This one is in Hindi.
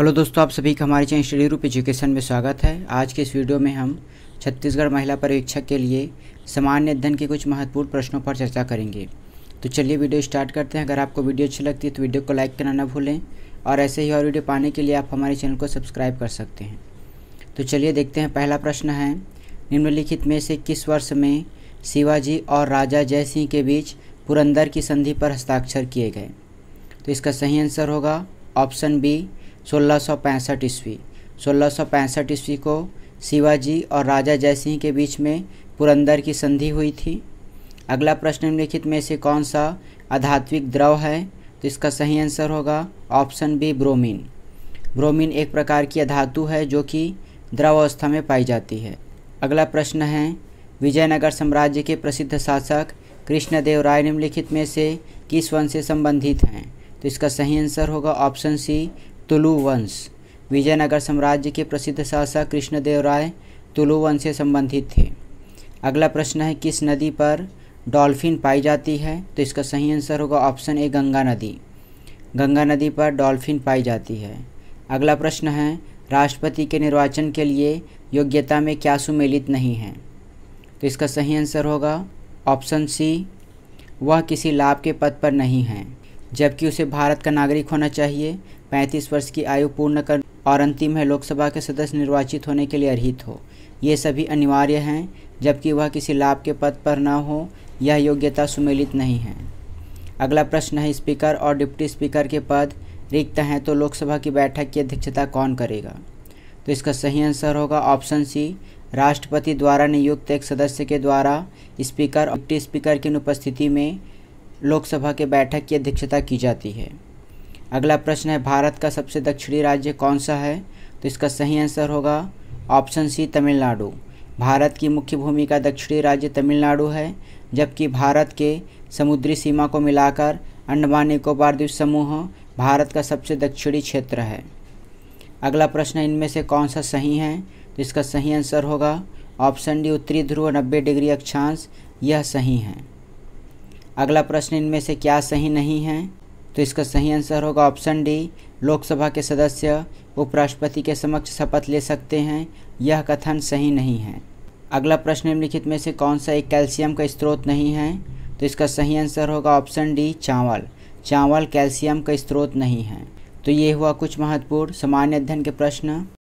हेलो दोस्तों आप सभी का हमारे चैनल स्टडी रूप एजुकेशन में स्वागत है आज के इस वीडियो में हम छत्तीसगढ़ महिला परीक्षा के लिए सामान्य अध्ययन के कुछ महत्वपूर्ण प्रश्नों पर चर्चा करेंगे तो चलिए वीडियो स्टार्ट करते हैं अगर आपको वीडियो अच्छी लगती है तो वीडियो को लाइक करना ना भूलें और ऐसे ही और वीडियो पाने के लिए आप हमारे चैनल को सब्सक्राइब कर सकते हैं तो चलिए देखते हैं पहला प्रश्न है निम्नलिखित में से किस वर्ष में शिवाजी और राजा जय के बीच पुरंदर की संधि पर हस्ताक्षर किए गए तो इसका सही आंसर होगा ऑप्शन बी सोलह सौ पैंसठ ईस्वी सोलह सौ पैंसठ ईस्वी को शिवाजी और राजा जयसिंह के बीच में पुरंदर की संधि हुई थी अगला प्रश्न निम्नलिखित में से कौन सा अधात्विक द्रव है तो इसका सही आंसर होगा ऑप्शन बी ब्रोमीन ब्रोमीन एक प्रकार की अधातु है जो कि द्रव अवस्था में पाई जाती है अगला प्रश्न है विजयनगर साम्राज्य के प्रसिद्ध शासक कृष्णदेव राय निम्नलिखित में से किस वंश से संबंधित हैं तो इसका सही आंसर होगा ऑप्शन सी तुलु वंश विजयनगर साम्राज्य के प्रसिद्ध शासक कृष्णदेव राय तुलु वंश से संबंधित थे अगला प्रश्न है किस नदी पर डॉल्फिन पाई जाती है तो इसका सही आंसर होगा ऑप्शन ए गंगा नदी गंगा नदी पर डॉल्फिन पाई जाती है अगला प्रश्न है राष्ट्रपति के निर्वाचन के लिए योग्यता में क्या सुमेलित नहीं है तो इसका सही आंसर होगा ऑप्शन सी वह किसी लाभ के पद पर नहीं है जबकि उसे भारत का नागरिक होना चाहिए पैंतीस वर्ष की आयु पूर्ण कर और अंतिम है लोकसभा के सदस्य निर्वाचित होने के लिए अर्हित हो ये सभी अनिवार्य हैं जबकि वह किसी लाभ के पद पर न हो यह योग्यता सुमेलित नहीं है अगला प्रश्न है स्पीकर और डिप्टी स्पीकर के पद रिक्त हैं तो लोकसभा की बैठक की अध्यक्षता कौन करेगा तो इसका सही आंसर होगा ऑप्शन सी राष्ट्रपति द्वारा नियुक्त एक सदस्य के द्वारा स्पीकर और डिप्टी स्पीकर की अनुपस्थिति में लोकसभा के बैठक की अध्यक्षता की जाती है अगला प्रश्न है भारत का सबसे दक्षिणी राज्य कौन सा है तो इसका सही आंसर होगा ऑप्शन सी तमिलनाडु भारत की मुख्य भूमि का दक्षिणी राज्य तमिलनाडु है जबकि भारत के समुद्री सीमा को मिलाकर अंडमान निकोबार द्वीप समूह भारत का सबसे दक्षिणी क्षेत्र है अगला प्रश्न इनमें से कौन सा सही है तो इसका सही आंसर होगा ऑप्शन डी उत्तरी ध्रुव नब्बे डिग्री अक्षांश यह सही है अगला प्रश्न इनमें से क्या सही नहीं है तो इसका सही आंसर होगा ऑप्शन डी लोकसभा के सदस्य उपराष्ट्रपति के समक्ष शपथ ले सकते हैं यह कथन सही नहीं है अगला प्रश्न निम्नलिखित में से कौन सा एक कैल्शियम का स्रोत नहीं है तो इसका सही आंसर होगा ऑप्शन डी चावल चावल कैल्शियम का स्त्रोत नहीं है तो ये हुआ कुछ महत्वपूर्ण सामान्य अध्ययन के प्रश्न